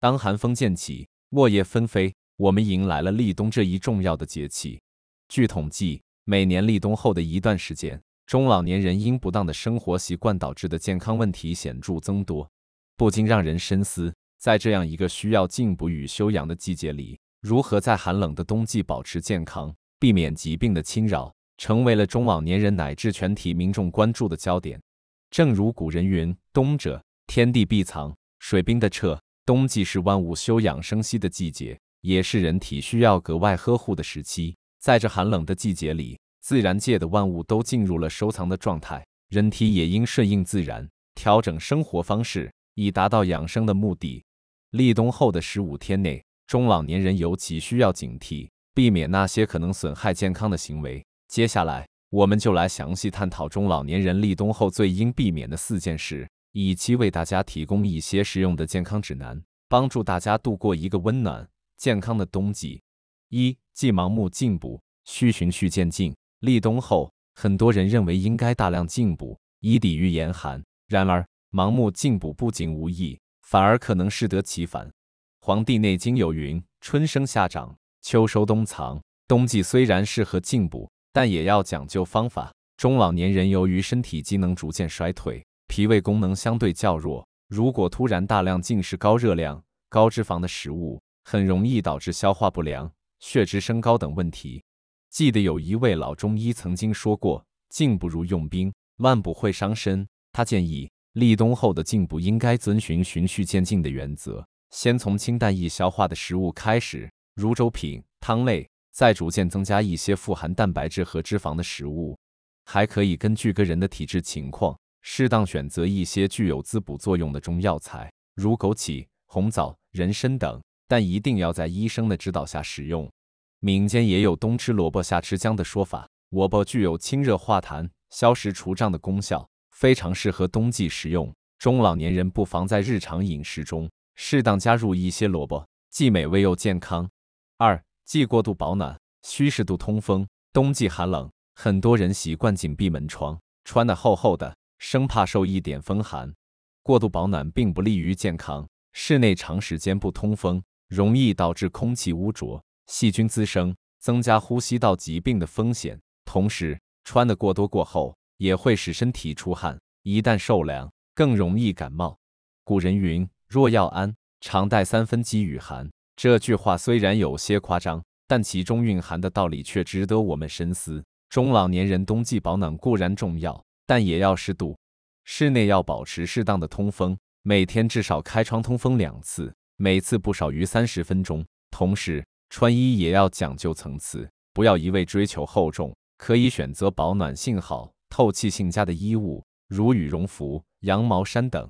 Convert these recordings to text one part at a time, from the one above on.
当寒风渐起，落叶纷飞，我们迎来了立冬这一重要的节气。据统计，每年立冬后的一段时间，中老年人因不当的生活习惯导致的健康问题显著增多，不禁让人深思：在这样一个需要进补与休养的季节里，如何在寒冷的冬季保持健康，避免疾病的侵扰，成为了中老年人乃至全体民众关注的焦点。正如古人云：“冬者，天地必藏，水冰的彻。”冬季是万物休养生息的季节，也是人体需要格外呵护的时期。在这寒冷的季节里，自然界的万物都进入了收藏的状态，人体也应顺应自然，调整生活方式，以达到养生的目的。立冬后的十五天内，中老年人尤其需要警惕，避免那些可能损害健康的行为。接下来，我们就来详细探讨中老年人立冬后最应避免的四件事。以及为大家提供一些实用的健康指南，帮助大家度过一个温暖健康的冬季。一、忌盲目进补，需循序渐进。立冬后，很多人认为应该大量进补，以抵御严寒。然而，盲目进补不仅无益，反而可能适得其反。《黄帝内经》有云：“春生夏长，秋收冬藏。”冬季虽然适合进补，但也要讲究方法。中老年人由于身体机能逐渐衰退，脾胃功能相对较弱，如果突然大量进食高热量、高脂肪的食物，很容易导致消化不良、血脂升高等问题。记得有一位老中医曾经说过：“进不如用兵，慢补会伤身。”他建议，立冬后的进补应该遵循循序渐进的原则，先从清淡易消化的食物开始，如粥品、汤类，再逐渐增加一些富含蛋白质和脂肪的食物。还可以根据个人的体质情况。适当选择一些具有滋补作用的中药材，如枸杞、红枣、人参等，但一定要在医生的指导下使用。民间也有“冬吃萝卜，夏吃姜”的说法，萝卜具有清热化痰、消食除胀的功效，非常适合冬季食用。中老年人不妨在日常饮食中适当加入一些萝卜，既美味又健康。二、忌过度保暖，需适度通风。冬季寒冷，很多人习惯紧闭门窗，穿得厚厚的。生怕受一点风寒，过度保暖并不利于健康。室内长时间不通风，容易导致空气污浊、细菌滋生，增加呼吸道疾病的风险。同时，穿的过多过厚也会使身体出汗，一旦受凉，更容易感冒。古人云：“若要安，常带三分饥与寒。”这句话虽然有些夸张，但其中蕴含的道理却值得我们深思。中老年人冬季保暖固然重要。但也要适度，室内要保持适当的通风，每天至少开窗通风两次，每次不少于三十分钟。同时，穿衣也要讲究层次，不要一味追求厚重，可以选择保暖性好、透气性佳的衣物，如羽绒服、羊毛衫等。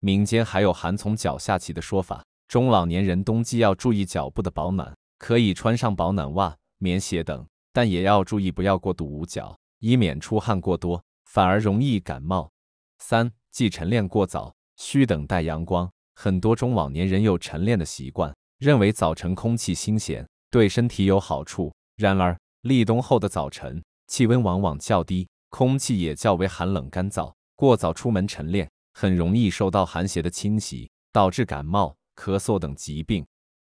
民间还有“寒从脚下起”的说法，中老年人冬季要注意脚部的保暖，可以穿上保暖袜、棉鞋等，但也要注意不要过度捂脚，以免出汗过多。反而容易感冒。三忌晨练过早，需等待阳光。很多中老年人有晨练的习惯，认为早晨空气新鲜，对身体有好处。然而，立冬后的早晨，气温往往较低，空气也较为寒冷干燥。过早出门晨练，很容易受到寒邪的侵袭，导致感冒、咳嗽等疾病。《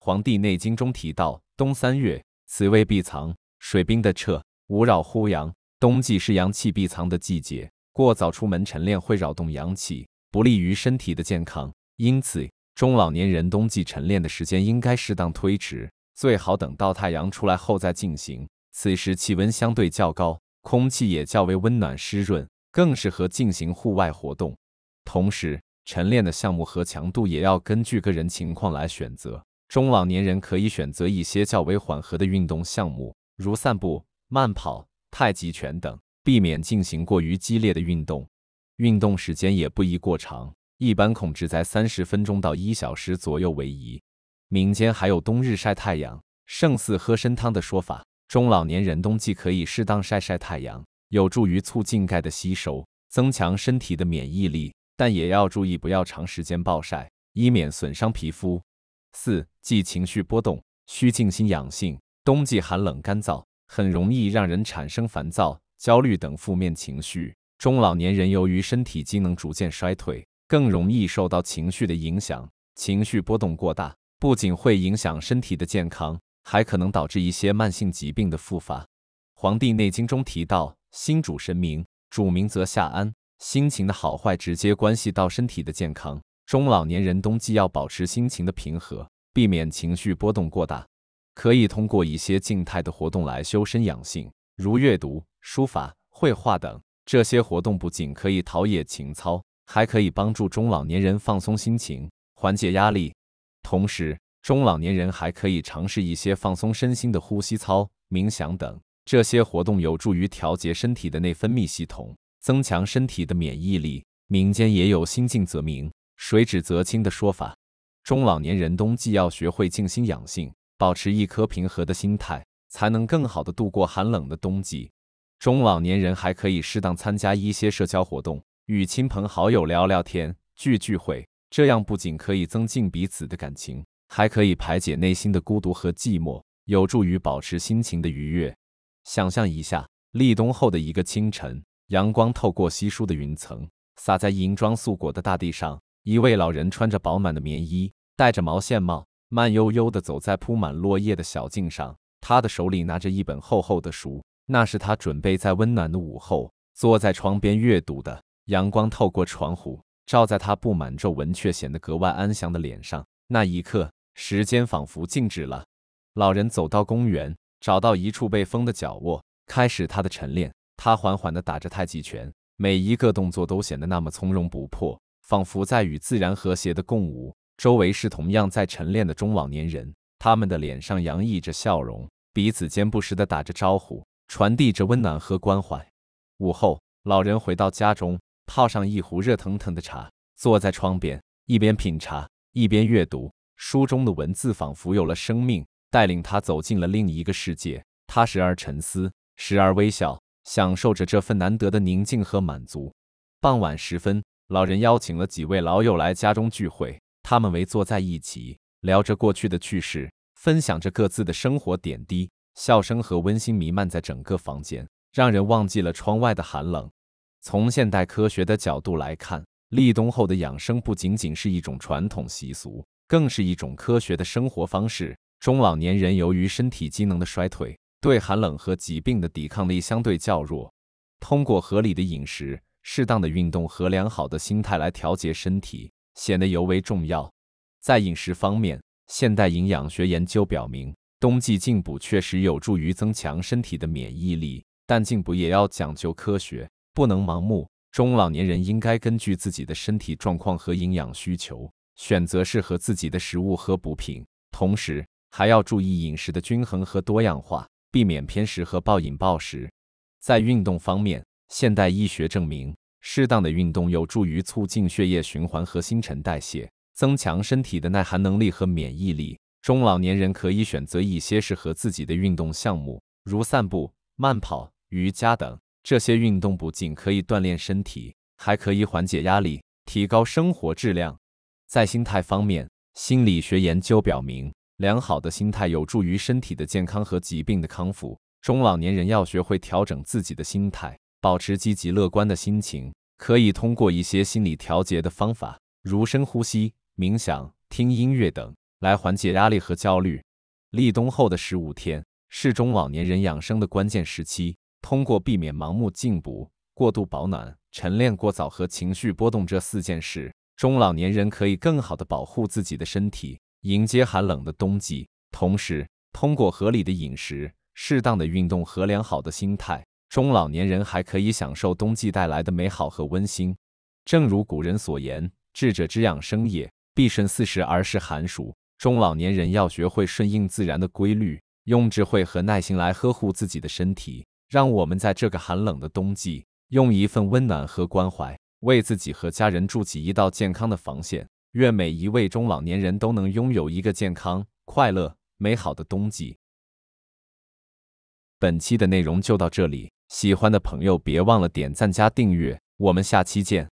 黄帝内经》中提到：“冬三月，此谓必藏，水冰的彻，无扰乎阳。”冬季是阳气必藏的季节，过早出门晨练会扰动阳气，不利于身体的健康。因此，中老年人冬季晨练的时间应该适当推迟，最好等到太阳出来后再进行。此时气温相对较高，空气也较为温暖湿润，更适合进行户外活动。同时，晨练的项目和强度也要根据个人情况来选择。中老年人可以选择一些较为缓和的运动项目，如散步、慢跑。太极拳等，避免进行过于激烈的运动，运动时间也不宜过长，一般控制在三十分钟到一小时左右为宜。民间还有冬日晒太阳胜似喝参汤的说法，中老年人冬季可以适当晒晒太阳，有助于促进钙的吸收，增强身体的免疫力，但也要注意不要长时间暴晒，以免损伤皮肤。四忌情绪波动，需静心养性。冬季寒冷干燥。很容易让人产生烦躁、焦虑等负面情绪。中老年人由于身体机能逐渐衰退，更容易受到情绪的影响。情绪波动过大，不仅会影响身体的健康，还可能导致一些慢性疾病的复发。《黄帝内经》中提到：“心主神明，主明则下安。”心情的好坏直接关系到身体的健康。中老年人冬季要保持心情的平和，避免情绪波动过大。可以通过一些静态的活动来修身养性，如阅读、书法、绘画等。这些活动不仅可以陶冶情操，还可以帮助中老年人放松心情，缓解压力。同时，中老年人还可以尝试一些放松身心的呼吸操、冥想等。这些活动有助于调节身体的内分泌系统，增强身体的免疫力。民间也有“心静则明，水止则清”的说法。中老年人冬季要学会静心养性。保持一颗平和的心态，才能更好的度过寒冷的冬季。中老年人还可以适当参加一些社交活动，与亲朋好友聊聊天、聚聚会，这样不仅可以增进彼此的感情，还可以排解内心的孤独和寂寞，有助于保持心情的愉悦。想象一下，立冬后的一个清晨，阳光透过稀疏的云层，洒在银装素裹的大地上。一位老人穿着饱满的棉衣，戴着毛线帽。慢悠悠地走在铺满落叶的小径上，他的手里拿着一本厚厚的书，那是他准备在温暖的午后坐在窗边阅读的。阳光透过窗户照在他布满皱纹却显得格外安详的脸上。那一刻，时间仿佛静止了。老人走到公园，找到一处被封的角落，开始他的晨练。他缓缓地打着太极拳，每一个动作都显得那么从容不迫，仿佛在与自然和谐的共舞。周围是同样在晨练的中老年人，他们的脸上洋溢着笑容，彼此间不时地打着招呼，传递着温暖和关怀。午后，老人回到家中，泡上一壶热腾腾的茶，坐在窗边，一边品茶，一边阅读。书中的文字仿佛有了生命，带领他走进了另一个世界。他时而沉思，时而微笑，享受着这份难得的宁静和满足。傍晚时分，老人邀请了几位老友来家中聚会。他们围坐在一起，聊着过去的趣事，分享着各自的生活点滴，笑声和温馨弥漫在整个房间，让人忘记了窗外的寒冷。从现代科学的角度来看，立冬后的养生不仅仅是一种传统习俗，更是一种科学的生活方式。中老年人由于身体机能的衰退，对寒冷和疾病的抵抗力相对较弱，通过合理的饮食、适当的运动和良好的心态来调节身体。显得尤为重要。在饮食方面，现代营养学研究表明，冬季进补确实有助于增强身体的免疫力，但进补也要讲究科学，不能盲目。中老年人应该根据自己的身体状况和营养需求，选择适合自己的食物和补品，同时还要注意饮食的均衡和多样化，避免偏食和暴饮暴食。在运动方面，现代医学证明。适当的运动有助于促进血液循环和新陈代谢，增强身体的耐寒能力和免疫力。中老年人可以选择一些适合自己的运动项目，如散步、慢跑、瑜伽等。这些运动不仅可以锻炼身体，还可以缓解压力，提高生活质量。在心态方面，心理学研究表明，良好的心态有助于身体的健康和疾病的康复。中老年人要学会调整自己的心态。保持积极乐观的心情，可以通过一些心理调节的方法，如深呼吸、冥想、听音乐等，来缓解压力和焦虑。立冬后的十五天是中老年人养生的关键时期，通过避免盲目进补、过度保暖、晨练过早和情绪波动这四件事，中老年人可以更好地保护自己的身体，迎接寒冷的冬季。同时，通过合理的饮食、适当的运动和良好的心态。中老年人还可以享受冬季带来的美好和温馨。正如古人所言：“智者之养生也，必顺四时而是寒暑。”中老年人要学会顺应自然的规律，用智慧和耐心来呵护自己的身体。让我们在这个寒冷的冬季，用一份温暖和关怀，为自己和家人筑起一道健康的防线。愿每一位中老年人都能拥有一个健康、快乐、美好的冬季。本期的内容就到这里。喜欢的朋友别忘了点赞加订阅，我们下期见。